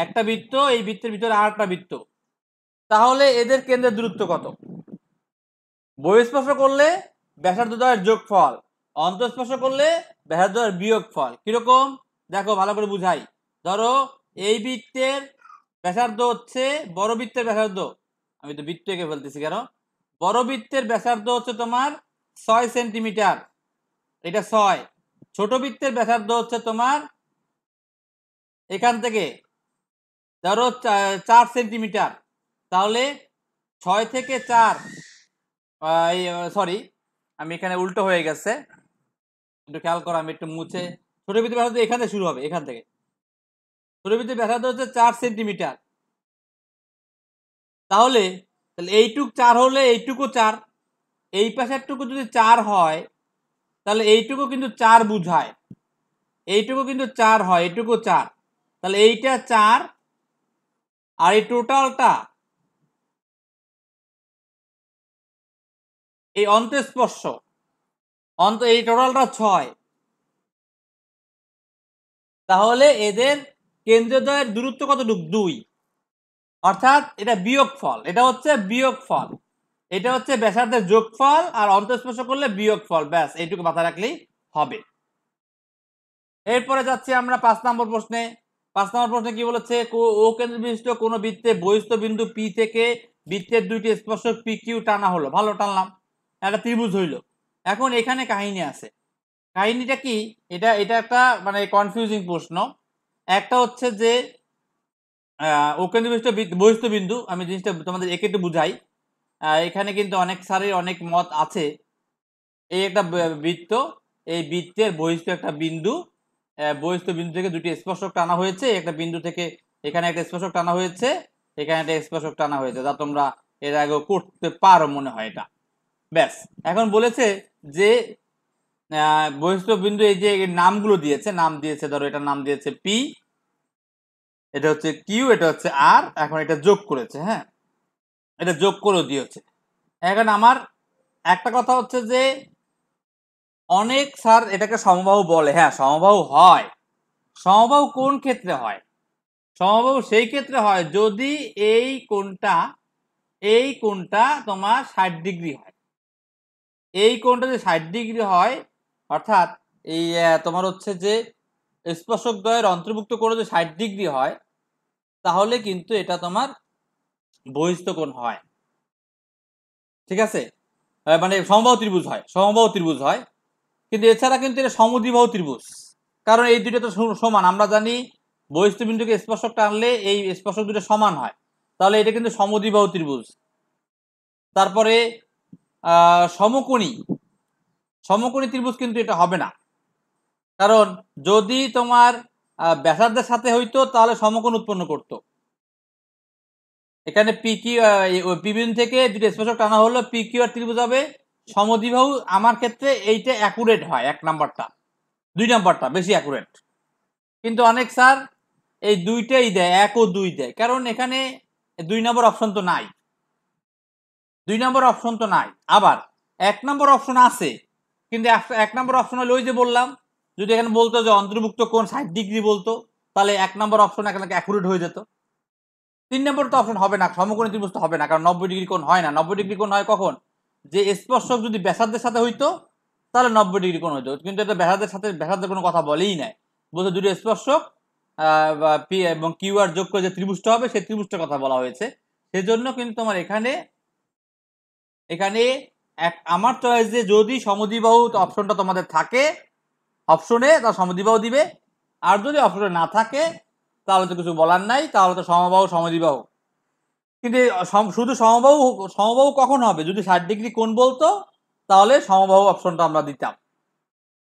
একটা বৃত্ত এই বৃত্তের ভিতরে আর একটা বৃত্ত তাহলে এদের কেন্দ্রের দূরত্ব কত বহিস্পর্শ করলে ব্যাসার্ধ দ্বয়ের যোগফল অন্তঃস্পর্শ করলে ব্যাসার্ধর বিয়োগ ফল কিরকম দেখো ভালো করে বুঝাই ধরো এই বৃত্তের ব্যাসার্ধ হচ্ছে বড় বৃত্তের ব্যাসার্ধ আমি তো বৃত্ত এঁকে ফেলতেছি কেন বড় বৃত্তের ব্যাসার্ধ হচ্ছে তোমার ছয় সেন্টিমিটার এটা ছয় ছোট বৃত্তের ব্যাসার্ধ হচ্ছে তোমার এখান থেকে ধরো চার সেন্টিমিটার তাহলে ছয় থেকে চার সরি আমি এখানে উল্টো হয়ে গেছে একটু খেয়াল করো আমি একটু মুছে ছোট বৃদ্ধি ব্যাসার্ধ এখানে শুরু হবে এখান থেকে ছোট বৃদ্ধি ব্যাসার্ধ হচ্ছে চার সেন্টিমিটার তাহলে তাহলে এইটুক চার হলে এইটুকু চার এই পাশেরটুকু যদি চার হয় তাহলে এইটুকু কিন্তু চার বুঝায় এইটুকু কিন্তু চার হয় এইটুকু চার তাহলে এইটা চার আর এই টোটালটা এই অন্তঃস্পর্শ অন্ত এই টোটালটা ছয় তাহলে এদের কেন্দ্রদ্বয়ের দূরত্ব কতটুক দুই অর্থাৎ এটা বিয়োগ ফল এটা হচ্ছে বিয়োগ ফল এটা হচ্ছে ব্যাসার্ধের যোগফল আর অন্তঃস্পর্শ করলে বিয়োগ ফল ব্যাস এইটুকু মাথায় রাখলেই হবে এরপরে যাচ্ছি আমরা পাঁচ নম্বর প্রশ্নে পাঁচ নম্বর প্রশ্নে কি বলেছে ও কেন্দ্র বিশিষ্ট কোনো বৃত্তে বহিষ্ঠ বিন্দু পি থেকে বৃত্তের দুইটি স্পর্শক পি কিউ টানা হলো ভালো টানলাম একটা ত্রিভুজ হইলো এখন এখানে কাহিনী আছে কাহিনীটা কি এটা এটা একটা মানে কনফিউজিং প্রশ্ন একটা হচ্ছে যে ওকেন্দ্রবিষ্ট বহিষ্ঠ বিন্দু আমি জিনিসটা তোমাদের একে একটু বুঝাই এখানে কিন্তু অনেক সারের অনেক মত আছে এই একটা বৃত্ত এই বৃত্তের বহিষ্ঠ একটা বিন্দু বহিষ্ঠ বিন্দু থেকে দুটি স্পর্শক টানা হয়েছে একটা বিন্দু থেকে এখানে একটা স্পর্শক টানা হয়েছে এখানে একটা স্পর্শক টানা হয়েছে যা তোমরা এর আগেও করতে পারো মনে হয় এটা ব্যাস এখন বলেছে যে বহিষ্ঠ বিন্দু এই যে নামগুলো দিয়েছে নাম দিয়েছে ধরো এটা নাম দিয়েছে পি এটা হচ্ছে কিউ এটা হচ্ছে আর এখন এটা যোগ করেছে হ্যাঁ এটা যোগ করেও দিয়েছে এখন আমার একটা কথা হচ্ছে যে অনেক স্যার এটাকে সমবাহু বলে হ্যাঁ সমবাহু হয় সমবাহু কোন ক্ষেত্রে হয় সমবাহু সেই ক্ষেত্রে হয় যদি এই কোনটা এই কোনটা তোমার ষাট ডিগ্রি হয় এই কোণটা যে ষাট ডিগ্রি হয় অর্থাৎ এই তোমার হচ্ছে যে স্পর্শক দ্বয়ের অন্তর্ভুক্ত করে যদি ষাট ডিগ্রি হয় তাহলে কিন্তু এটা তোমার বহিষ্ঠ কোণ হয় ঠিক আছে মানে সমবাহু ত্রিভুজ হয় সমবাহু ত্রিভুজ হয় কিন্তু এছাড়া কিন্তু এটা সমদ্বিবাহু ত্রিভুজ কারণ এই দুটো তো সমান আমরা জানি বহিষ্ঠ বিন্দুকে স্পর্শক টানলে এই স্পর্শক দুটো সমান হয় তাহলে এটা কিন্তু সমদ্বিবাহু ত্রিভুজ তারপরে সমকোণী সমকোণী ত্রিভুজ কিন্তু এটা হবে না কারণ যদি তোমার ব্যাসার্ধের সাথে হইতো তাহলে সমকোণ উৎপন্ন করত এখানে পি কি পি থেকে দুটি স্পর্শক টানা হলো পি কিউ আর ত্রিভুজ হবে সমদ্বিবাহু আমার ক্ষেত্রে এইটা অ্যাকুরেট হয় এক নাম্বারটা দুই নাম্বারটা বেশি অ্যাকুরেট কিন্তু অনেক স্যার এই দুইটাই দেয় এক ও দুই দেয় কারণ এখানে দুই নম্বর অপশন তো নাই দুই নম্বর অপশন তো নাই আবার এক নম্বর অপশন আছে কিন্তু এক নম্বর অপশন হলে ওই যে বললাম যদি এখানে বলতো যে অন্তর্ভুক্ত কোন ষাট ডিগ্রি বলতো তাহলে এক নম্বর অপশন এখানে অ্যাকুরেট হয়ে যেত তিন নম্বর তো অপশন হবে না সমকোণী ত্রিভুজ তো হবে না কারণ নব্বই ডিগ্রি কোন হয় না নব্বই ডিগ্রি কোন হয় কখন যে স্পর্শক যদি ব্যাসার্ধের সাথে হইতো তাহলে নব্বই ডিগ্রি কোন হইতো কিন্তু এটা ব্যাসার্ধের সাথে ব্যাসার্ধের কোনো কথা বলেই নাই বলতে দুটো স্পর্শক এবং কিউ আর যোগ করে যে ত্রিভুজটা হবে সেই ত্রিভুজটার কথা বলা হয়েছে সেজন্য কিন্তু তোমার এখানে এখানে এক আমার চয়েস যে যদি সমদিবাহু অপশনটা তোমাদের থাকে অপশনে তা সমদিবাহু দিবে আর যদি অপশনে না থাকে তাহলে তো কিছু বলার নাই তাহলে তো সমবাহু সমদিবাহু কিন্তু শুধু সমবাহু সমবাহু কখন হবে যদি ষাট ডিগ্রি কোন বলতো তাহলে সমবাহু অপশনটা আমরা দিতাম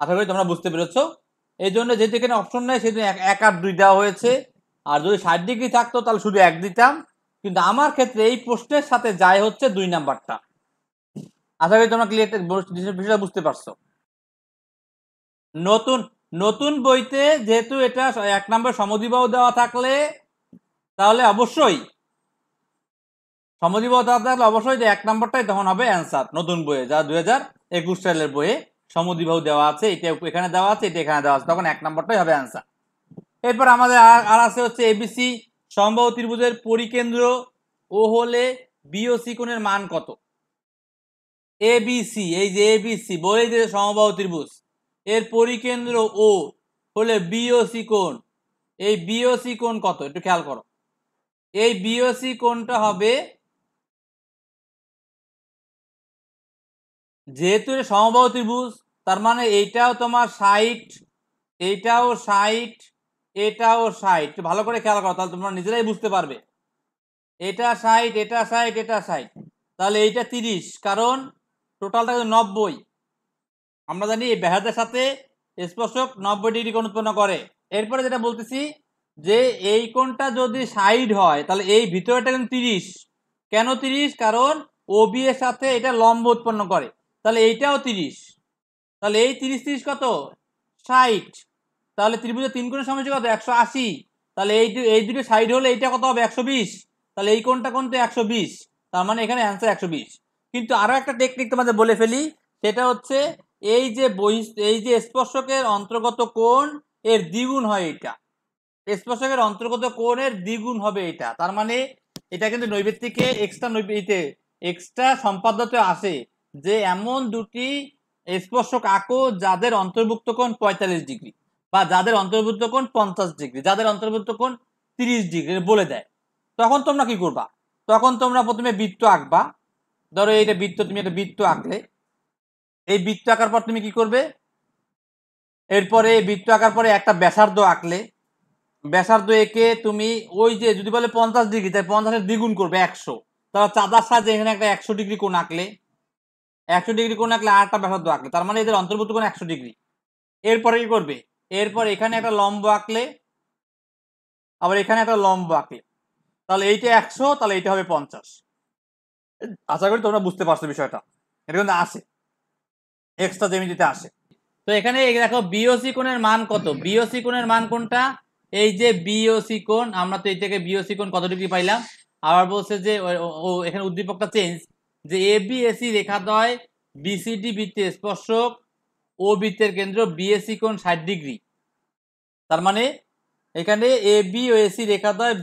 আশা করি তোমরা বুঝতে পেরেছ এই জন্য যেহেতু এখানে অপশন নেই সেহেতু এক আর দুই দেওয়া হয়েছে আর যদি ষাট ডিগ্রি থাকতো তাহলে শুধু এক দিতাম কিন্তু আমার ক্ষেত্রে এই প্রশ্নের সাথে যায় হচ্ছে দুই নাম্বারটা আশা করি তোমরা ক্লিয়ার বিষয়টা বুঝতে পারছো নতুন নতুন বইতে যেহেতু এটা এক নম্বর সমধিবাহ দেওয়া থাকলে তাহলে অবশ্যই সমধিবাহ দেওয়া থাকলে অবশ্যই যে এক নম্বরটাই তখন হবে অ্যান্সার নতুন বইয়ে যা দুই হাজার একুশ সালের বইয়ে সমধিবাহ দেওয়া আছে এটা এখানে দেওয়া আছে এটা এখানে দেওয়া আছে তখন এক নম্বরটাই হবে অ্যান্সার এরপর আমাদের আর আছে হচ্ছে এবিসি সম্ভব ত্রিভুজের পরিকেন্দ্র ও হলে বিওসি কোণের মান কত এবিসি এই যে এবিসি বলেই যে সমবাহু ত্রিভুজ এর পরিকেন্দ্র ও হলে বিওসি কোণ এই বিওসি কোণ কত একটু খেয়াল করো এই বিওসি কোণটা হবে যেহেতু সমবাহু ত্রিভুজ তার মানে এইটাও তোমার ষাট এইটাও ষাট এটাও সাইট ভালো করে খেয়াল করো তাহলে তোমরা নিজেরাই বুঝতে পারবে এটা সাইট এটা সাইট এটা সাইট তাহলে এইটা তিরিশ কারণ টোটালটা কিন্তু নব্বই আমরা জানি এই ব্যাহাদের সাথে স্পর্শক নব্বই ডিগ্রি কোণ উৎপন্ন করে এরপরে যেটা বলতেছি যে এই কোণটা যদি সাইড হয় তাহলে এই ভিতরেটা কিন্তু তিরিশ কেন তিরিশ কারণ ও এর সাথে এটা লম্ব উৎপন্ন করে তাহলে এইটাও তিরিশ তাহলে এই তিরিশ তিরিশ কত ষাট তাহলে ত্রিভুজের তিন কোণের সময় কত একশো আশি তাহলে এই এই দুটো সাইড হলে এইটা কত হবে একশো বিশ তাহলে এই কোণটা কোনটা একশো বিশ তার মানে এখানে অ্যান্সার একশো বিশ কিন্তু আরও একটা টেকনিক তোমাদের বলে ফেলি সেটা হচ্ছে এই যে বহি এই যে স্পর্শকের অন্তর্গত কোণ এর দ্বিগুণ হয় এটা স্পর্শকের অন্তর্গত কোণের দ্বিগুণ হবে এটা তার মানে এটা কিন্তু নৈবেদ্যিকে এক্সট্রা নৈবেদিতে এক্সট্রা সম্পাদ্যতে আসে যে এমন দুটি স্পর্শক আঁকো যাদের অন্তর্ভুক্ত কোণ পঁয়তাল্লিশ ডিগ্রি বা যাদের অন্তর্ভুক্ত কোণ পঞ্চাশ ডিগ্রি যাদের অন্তর্ভুক্ত কোণ তিরিশ ডিগ্রি বলে দেয় তখন তোমরা কি করবা তখন তোমরা প্রথমে বৃত্ত আঁকবা ধরো এইটা বৃত্ত তুমি একটা বৃত্ত আঁকলে এই বৃত্ত আঁকার পর তুমি কি করবে এরপরে বৃত্ত আঁকার পরে একটা ব্যাসার্ধ আঁকলে ব্যাসার্ধ এঁকে তুমি ওই যে যদি বলে পঞ্চাশ ডিগ্রি তাই পঞ্চাশের দ্বিগুণ করবে একশো তারা চাঁদার সাজে এখানে একটা একশো ডিগ্রি কোন আঁকলে একশো ডিগ্রি কোন আঁকলে একটা ব্যাসার্ধ আঁকলে তার মানে এদের অন্তর্ভুক্ত কোন একশো ডিগ্রি এরপরে কি করবে এরপর এখানে একটা লম্ব আঁকলে আবার এখানে একটা লম্ব আঁকলে তাহলে এইটা একশো তাহলে এইটা হবে পঞ্চাশ আশা করি তোমরা বুঝতে পারছো বিষয়টা এটা কিন্তু আসে এক্সট্রা জ্যামিতিতে আসে তো এখানে দেখো বিওসি কোণের মান কত বিওসি কোণের মান কোনটা এই যে বিওসি কোণ আমরা তো থেকে বিওসি কোণ কত ডিগ্রি পাইলাম আবার বলছে যে ও এখানে উদ্দীপকটা চেঞ্জ যে A B AC C BCD বৃত্তে স্পর্শক ও বৃত্তের কেন্দ্র বিএসি কোণ ষাট ডিগ্রি তার মানে এখানে এ বি ও এসি সি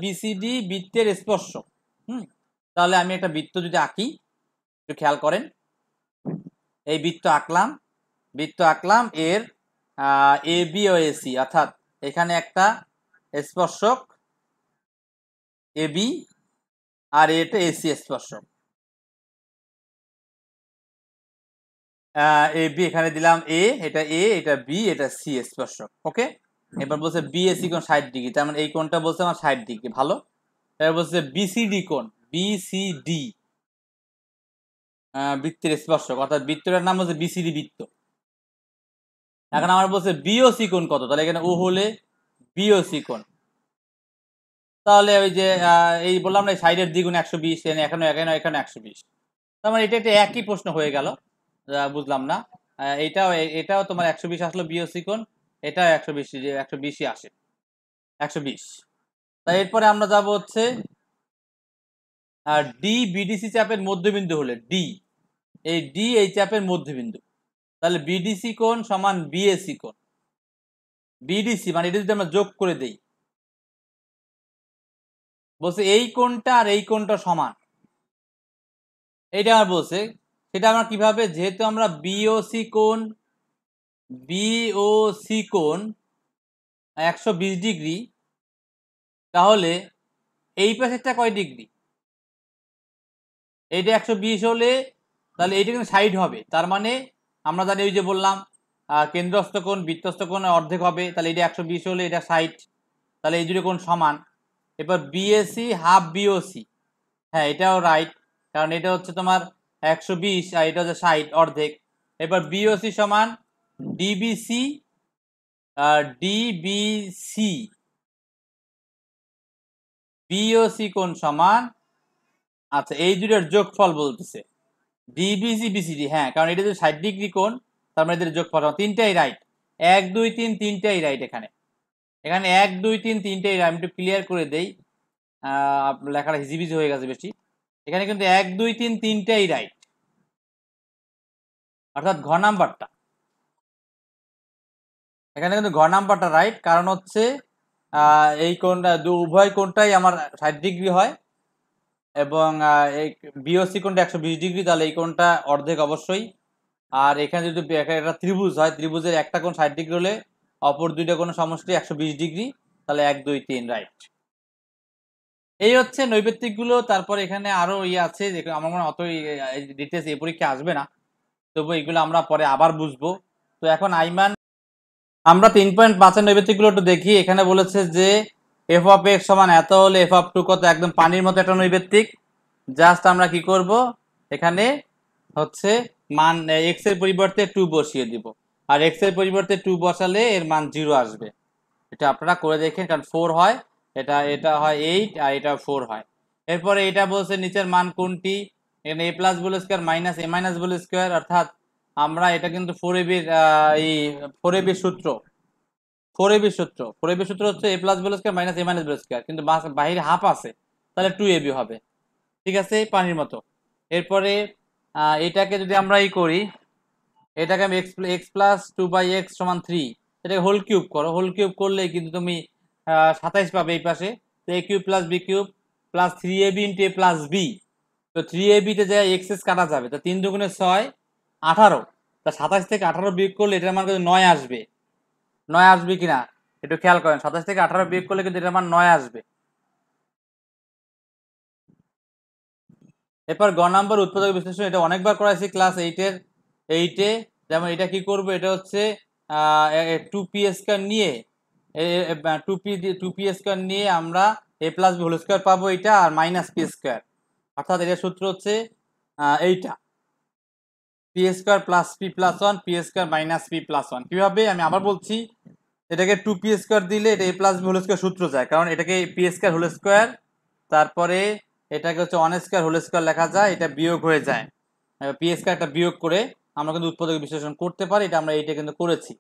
বিসিডি বৃত্তের স্পর্শক হুম তাহলে আমি একটা বৃত্ত যদি আঁকি একটু খেয়াল করেন এই বৃত্ত আঁকলাম বৃত্ত আঁকলাম এর এ বি ও এসি অর্থাৎ এখানে একটা স্পর্শক এ বি আর এটা এসি স্পর্শক এ বি এখানে দিলাম এ এটা এ এটা বি এটা সি স্পর্শক ওকে এবার বলছে বিএসি কোন ষাট ডিগ্রি তার মানে এই কোনটা বলছে আমার ষাট ডিগ্রি ভালো এবার বলছে বিসিডি কোন বিসিডি হ্যাঁ, বৃত্তের স্পর্শক অর্থাৎ বৃত্তটার নাম হচ্ছে বিসিডি বৃত্ত এখন আমার বলছে বিওসি কোণ কত তাহলে এখানে ও হলে বিওসি কোণ তাহলে ওই যে এই বললাম না সাইডের দ্বিগুণ একশো বিশ এখানে এখানে এখানে একশো বিশ তোমার মানে এটা একটা একই প্রশ্ন হয়ে গেল বুঝলাম না এটাও এটাও তোমার একশো বিশ আসলো বিওসি কোণ এটাও একশো বিশ একশো বিশই আসে একশো বিশ তা এরপরে আমরা যাব হচ্ছে আর ডি বিডিসি চাপের মধ্যবিন্দু হলে ডি এই ডি এই চাপের মধ্যবিন্দু তাহলে বিডিসি কোণ সমান বিএসি কোণ বিডিসি মানে এটা যদি আমরা যোগ করে দেই বলছে এই কোণটা আর এই কোণটা সমান এইটা আমার বলছে সেটা আমরা কিভাবে যেহেতু আমরা বিওসি কোণ বিওসি কোণ একশো ডিগ্রি তাহলে এই পাশেরটা কয় ডিগ্রি এটা একশো বিশ হলে তাহলে এটা কিন্তু সাইড হবে তার মানে আমরা জানি ওই যে বললাম কেন্দ্রস্থ কোণ বৃত্তস্থ কোণ অর্ধেক হবে তাহলে এটা একশো বিশ হলে এটা সাইড তাহলে এই দুটো কোন সমান এরপর বিএসি হাফ বিওসি হ্যাঁ এটাও রাইট কারণ এটা হচ্ছে তোমার একশো বিশ আর এটা হচ্ছে সাইড অর্ধেক এরপর বিওসি সমান ডিবিসি ডিবিসি বিওসি কোন সমান আচ্ছা এই দুটার যোগফল বলতেছে ডিবিসি বিসিডি হ্যাঁ কারণ এটা যদি ষাট ডিগ্রি কোণ তার মানে এদের যোগফল তিনটাই রাইট এক দুই তিন তিনটাই রাইট এখানে এখানে এক দুই তিন তিনটাই আমি একটু ক্লিয়ার করে দেই লেখাটা হিজিবিজি হয়ে গেছে বেশি এখানে কিন্তু এক দুই তিন তিনটাই রাইট অর্থাৎ ঘ নাম্বারটা এখানে কিন্তু ঘর নাম্বারটা রাইট কারণ হচ্ছে এই কোনটা উভয় কোনটাই আমার ষাট ডিগ্রি হয় এবং এই বিওসি কোনটা একশো বিশ ডিগ্রি তাহলে এই কোনটা অর্ধেক অবশ্যই আর এখানে যদি একটা ত্রিভুজ হয় ত্রিভুজের একটা কোন ষাট ডিগ্রি হলে অপর দুইটা কোনো সমষ্টি একশো বিশ ডিগ্রি তাহলে এক দুই তিন রাইট এই হচ্ছে নৈবেত্তিকগুলো তারপর এখানে আরও ইয়ে আছে যেগুলো আমার মনে অত ডিটেলস এই পরীক্ষা আসবে না তবু এগুলো আমরা পরে আবার বুঝবো তো এখন আইমান আমরা তিন পয়েন্ট পাঁচের নৈবেত্তিকগুলো একটু দেখি এখানে বলেছে যে এফ অফ এক্স সমান এত হলে এফ অফ টু কত একদম পানির মতো একটা নৈবেত্তিক জাস্ট আমরা কি করব এখানে হচ্ছে মান এক্স এর পরিবর্তে টু বসিয়ে দিব আর এক্স এর পরিবর্তে টু বসালে এর মান জিরো আসবে এটা আপনারা করে দেখেন কারণ ফোর হয় এটা এটা হয় এইট আর এটা ফোর হয় এরপরে এটা বলছে নিচের মান কোনটি এখানে এ প্লাস বলে স্কোয়ার মাইনাস এ মাইনাস বলে স্কোয়ার অর্থাৎ আমরা এটা কিন্তু ফোর এবির এই ফোর এবির সূত্র ফোর এবি সূত্র ফোর এবি সূত্র হচ্ছে এ প্লাস বেল স্কোয়ার মাইনাস এ মাইনাস বেল স্কোয়ার কিন্তু বাহির হাফ আছে তাহলে টু এবি হবে ঠিক আছে পানির মতো এরপরে এটাকে যদি আমরা ই করি এটাকে আমি X X plus two by X সমান থ্রি এটাকে হোল কিউব করো হোল কিউব করলে কিন্তু তুমি সাতাইশ পাবে এই পাশে তো A cube plus B cube plus three A B into A plus B তো থ্রি এ বিতে যায় এক্সেস কাটা যাবে তো তিন দুগুণে ছয় আঠারো তা সাতাশ থেকে আঠারো বিয়োগ করলে এটার মান কিন্তু নয় আসবে নয় আসবে কিনা একটু খেয়াল করেন সাতাশ থেকে আঠারো বিয়োগ করলে কিন্তু এটা আমার নয় আসবে এরপর গ নাম্বার উৎপাদক বিশ্লেষণ এটা অনেকবার করাইছি ক্লাস এইটের এইটে যেমন এটা কি করব এটা হচ্ছে টু পি স্কোয়ার নিয়ে two P two P square নিয়ে আমরা A plus B whole square পাবো এটা আর মাইনাস পি স্কোয়ার অর্থাৎ এটার সূত্র হচ্ছে এইটা P square plus P plus one P square minus P plus one কীভাবে আমি আবার বলছি এটাকে টু পি স্কোয়ার দিলে এটা A plus B whole square সূত্র যায় কারণ এটাকে পি স্কোয়ার হোল স্কোয়ার তারপরে এটাকে হচ্ছে ওয়ান স্কোয়ার হোল স্কোয়ার লেখা যায় এটা বিয়োগ হয়ে যায় পি স্কোয়ারটা বিয়োগ করে আমরা কিন্তু উৎপাদক বিশ্লেষণ করতে পারি এটা আমরা এইটা কিন্তু করেছি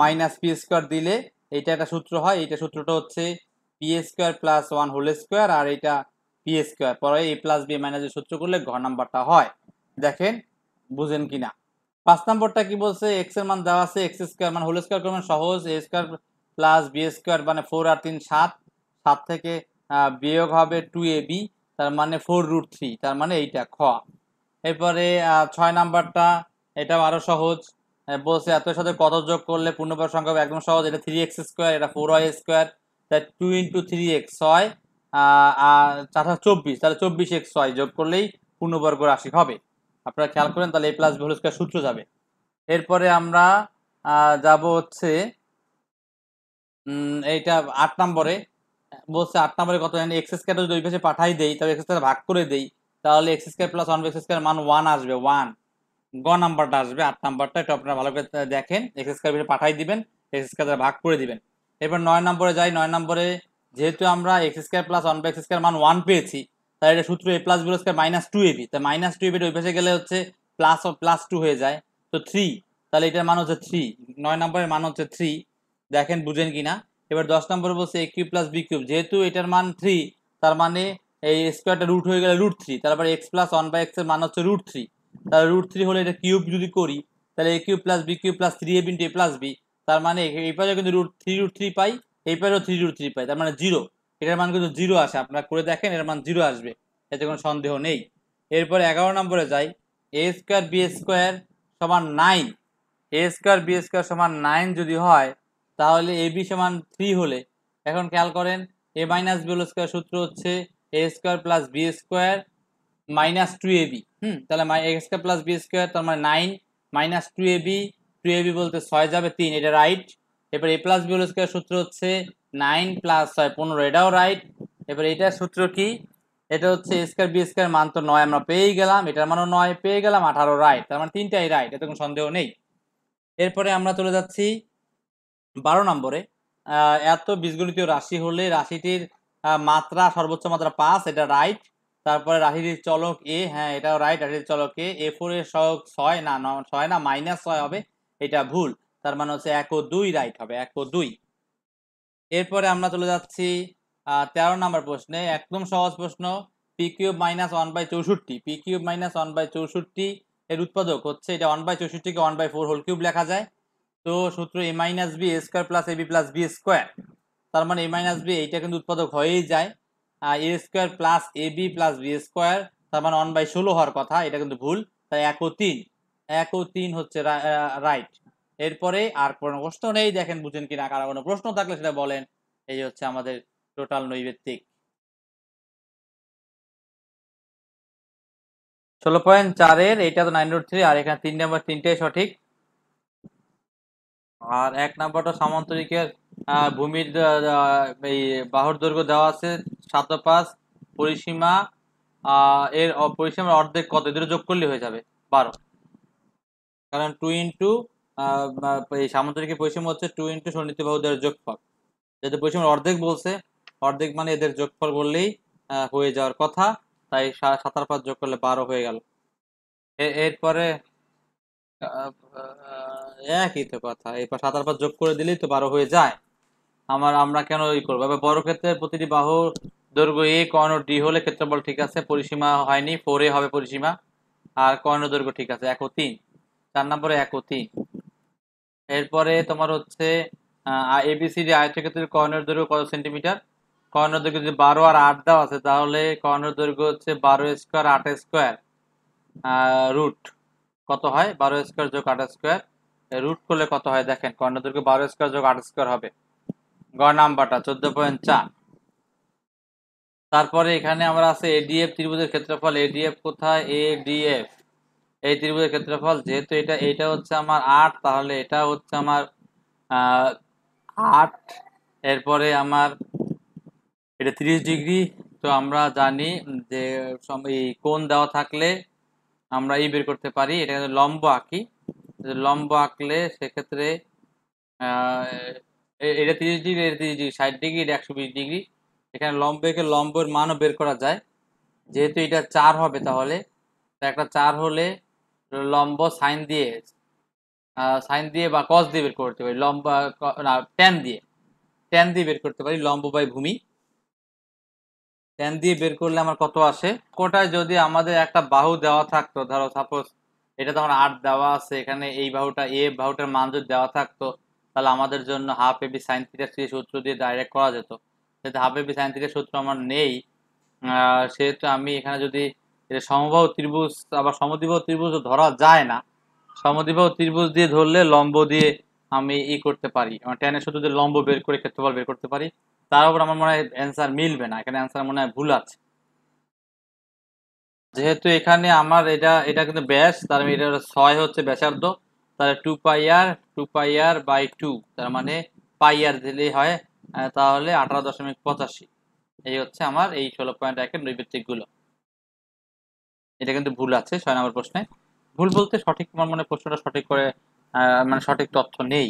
মাইনাস পি স্কোয়ার দিলে এইটা একটা সূত্র হয় এইটা সূত্রটা হচ্ছে P square plus one whole square আর এটা পি স্কোয়ার পরে এ প্লাস বি মাইনাস সূত্র করলে ঘর নাম্বারটা হয় দেখেন বুঝেন কিনা পাঁচ নম্বরটা কি বলছে এক্স এর মান দেওয়া আছে এক্স স্কোয়ার মানে হোল স্কোয়ার করবেন সহজ A square plus B square মানে ফোর আর তিন সাত সাত থেকে বিয়োগ হবে টু এ বি তার মানে ফোর রুট থ্রি তার মানে এইটা খ এরপরে ছয় নাম্বারটা এটা আরও সহজ বলছে এত সাথে কত যোগ করলে পূর্ণপর সংখ্যা একদম সহজ এটা থ্রি এক্স স্কোয়ার এটা ফোর ওয়াই স্কোয়ার তাই টু ইন্টু থ্রি এক্স হয় আর চারশো চব্বিশ তাহলে চব্বিশ এক্স ছয় যোগ করলেই পূর্ণবর্গ রাশি হবে আপনারা খেয়াল করেন তাহলে এ প্লাস বি স্কোয়ার সূত্র যাবে এরপরে আমরা যাব হচ্ছে এইটা আট নম্বরে বলছে আট নম্বরে কত জানি এক্স স্কোয়ার যদি ওই পাশে পাঠাই দেই তবে এক্স স্কোয়ার ভাগ করে দেই তাহলে X square plus one X square মান ওয়ান আসবে ওয়ান গ নাম্বারটা আসবে আট নাম্বারটা এটা আপনারা ভালো করে দেখেন এক্স স্কোয়ার পাঠাই দিবেন এক্স স্কোয়ার ভাগ করে দিবেন এরপর নয় নম্বরে যাই নয় নম্বরে যেহেতু আমরা X square plus one by X square মান ওয়ান পেয়েছি তাহলে এটা সূত্র A plus B square minus two AB তা মাইনাস টু এবিটা ওই পাশে গেলে হচ্ছে প্লাস প্লাস টু হয়ে যায় তো থ্রি তাহলে এটার মান হচ্ছে থ্রি নয় নম্বরের মান হচ্ছে থ্রি দেখেন বুঝেন কি না এবার দশ নম্বর বলছে A cube plus B cube যেহেতু এটার মান থ্রি তার মানে এই স্কোয়ারটা রুট হয়ে গেলে রুট থ্রি তারপরে এক্স প্লাস ওয়ান বাই এক্সের মান হচ্ছে রুট থ্রি তাহলে রুট থ্রি হলে এটা কিউব যদি করি তাহলে A cube plus B cube plus three A B into A plus B তার মানে এই পাশে কিন্তু রুট থ্রি রুট থ্রি পাই এই পাশেও থ্রি রুট থ্রি পাই তার মানে জিরো এটার মান কিন্তু জিরো আসে আপনারা করে দেখেন এর মান জিরো আসবে এতে কোনো সন্দেহ নেই এরপর এগারো নম্বরে যাই এ স্কোয়ার বি স্কোয়ার সমান nine A square B square সমান নাইন যদি হয় তাহলে এ বি সমান থ্রি হলে এখন খেয়াল করেন এ মাইনাস বি স্কোয়ার সূত্র হচ্ছে A square plus B square minus two A B হুম তাহলে A square plus B square তার মানে nine minus two A B two A B বলতে ছয় যাবে তিন এটা রাইট এরপর এ প্লাস বি স্কোয়ার সূত্র হচ্ছে নাইন প্লাস ছয় পনেরো এটাও রাইট এবার এটার সূত্র কি এটা হচ্ছে স্কোয়ার বি স্কোয়ার মান তো নয় আমরা পেয়েই গেলাম এটার মানও নয় পেয়ে গেলাম আঠারো রাইট তার মানে তিনটাই রাইট এতে কোনো সন্দেহ নেই এরপরে আমরা চলে যাচ্ছি বারো নম্বরে এত বীজগণিতীয় রাশি হলে রাশিটির মাত্রা সর্বোচ্চ মাত্রা পাঁচ এটা রাইট তারপরে রাশিটির চলক এ হ্যাঁ এটাও রাইট রাশিটির চলক এ এ ফোর এর সহক ছয় না ছয় না মাইনাস ছয় হবে এটা ভুল তার মানে হচ্ছে এক ও দুই রাইট হবে এক ও দুই এরপরে আমরা চলে যাচ্ছি তেরো নাম্বার প্রশ্নে একদম সহজ প্রশ্ন P cube minus one by চৌষট্টি P cube minus one by চৌষট্টি এর উৎপাদক হচ্ছে এটা ওয়ান বাই চৌষট্টিকে one by four whole cube লেখা যায় তো সূত্র A minus B A square plus A B plus B square তার মানে এ মাইনাস বি এইটা কিন্তু উৎপাদক হয়েই যায় আর A square plus A B plus B square তার মানে ওয়ান বাই ষোলো হওয়ার কথা এটা কিন্তু ভুল তাই এক ও তিন এক ও তিন হচ্ছে রাইট এরপরে আর কোনো প্রশ্ন নেই দেখেন বুঝেন কিনা কারো কোনো প্রশ্ন থাকলে সেটা বলেন এই হচ্ছে আমাদের টোটাল নৈবেত্তিক ষোলো পয়েন্ট চারের এইটা তো নাইন রোড থ্রি আর এখানে তিন নম্বর তিনটাই সঠিক আর এক নম্বরটা সামান্তরিকের ভূমির এই বাহুর দৈর্ঘ্য দেওয়া আছে সাত পাঁচ পরিসীমা এর পরিসীমার অর্ধেক কত এদের যোগ করলে হয়ে যাবে বারো কারণ টু ইন্টু এই সামুদ্রিক পরিসীমা হচ্ছে টু ইন্টু সন্নিহিত বাহুদের যোগফল যেহেতু পরিসীমার অর্ধেক বলছে অর্ধেক মানে এদের যোগফল বললেই হয়ে যাওয়ার কথা তাই সাঁতার পাঁচ যোগ করলে বারো হয়ে গেল এরপরে একই তো কথা এরপর সাঁতার পাঁচ যোগ করে দিলেই তো বারো হয়ে যায় আমার আমরা কেন ই করবো এবার বড় ক্ষেত্রে প্রতিটি বাহু দৈর্ঘ্য এ কর্ণ ডি হলে ক্ষেত্রফল ঠিক আছে পরিসীমা হয়নি ফোরে হবে পরিসীমা আর কর্ণ দৈর্ঘ্য ঠিক আছে এক ও তিন চার নম্বরে এক ও তিন এরপরে তোমার হচ্ছে এবিসিডি আয়তক্ষেত্রের কর্ণের দৈর্ঘ্য কত সেন্টিমিটার কর্ণের দৈর্ঘ্য যদি বারো আর আট দেওয়া আছে তাহলে কর্ণের দৈর্ঘ্য হচ্ছে বারো স্কোয়ার আট স্কোয়ার রুট কত হয় বারো স্কোয়ার যোগ আট স্কোয়ার রুট করলে কত হয় দেখেন কর্ণের দৈর্ঘ্য বারো স্কোয়ার যোগ আট স্কোয়ার হবে গ নাম্বারটা চোদ্দ পয়েন্ট চার তারপরে এখানে আমরা আছে এডিএফ ত্রিভুজের ক্ষেত্রফল এডিএফ কোথায় এডিএফ এই ত্রিভুজের ক্ষেত্রফল যেহেতু এটা এটা হচ্ছে আমার আট তাহলে এটা হচ্ছে আমার আট এরপরে আমার এটা তিরিশ ডিগ্রি তো আমরা জানি যে কোন দেওয়া থাকলে আমরা ই বের করতে পারি এটা লম্ব আঁকি লম্ব আঁকলে সেক্ষেত্রে এটা তিরিশ ডিগ্রি এটা তিরিশ ডিগ্রি ষাট ডিগ্রি এটা একশো বিশ ডিগ্রি এখানে লম্বকে লম্বের মানও বের করা যায় যেহেতু এটা চার হবে তাহলে একটা চার হলে লম্ব সাইন দিয়ে সাইন দিয়ে বা কস দিয়ে বের করতে পারি লম্ব না ট্যান দিয়ে ট্যান দিয়ে বের করতে পারি লম্ব বাই ভূমি টেন দিয়ে বের করলে আমার কত আসে কোটায় যদি আমাদের একটা বাহু দেওয়া থাকতো ধরো সাপোজ এটা তখন আট দেওয়া আছে এখানে এই বাহুটা এ বাহুটার মান যদি দেওয়া থাকতো তাহলে আমাদের জন্য half A B sine theta three সূত্র দিয়ে ডাইরেক্ট করা যেত যেহেতু হাফ এবি সাইন থিটা সূত্র আমার নেই সেহেতু আমি এখানে যদি এটা সমবাহ ত্রিভুজ আবার সমদ্বিবাহু ত্রিভুজ ধরা যায় না সমদ্বিবাহু ত্রিভুজ দিয়ে ধরলে লম্ব দিয়ে আমি ই করতে পারি টেনের শুধু যে লম্ব বের করে ক্ষেত্রফল বের করতে পারি তার উপর আমার মনে হয় অ্যান্সার মিলবে না এখানে অ্যান্সার মনে হয় ভুল আছে যেহেতু এখানে আমার এটা এটা কিন্তু ব্যাস তার মানে এটা ছয় হচ্ছে ব্যাসার্ধ তাহলে টু পাইয়ার আর টু পাইয়ার আর বাই টু তার মানে পাইয়ার আর দিলেই হয় তাহলে আঠারো দশমিক পঁচাশি এই হচ্ছে আমার এই ষোলো পয়েন্ট একের নৈবৃত্তিকগুলো এটা কিন্তু ভুল আছে ছয় নম্বর প্রশ্নে ভুল বলতে সঠিক তোমার মনে প্রশ্নটা সঠিক করে মানে সঠিক তথ্য নেই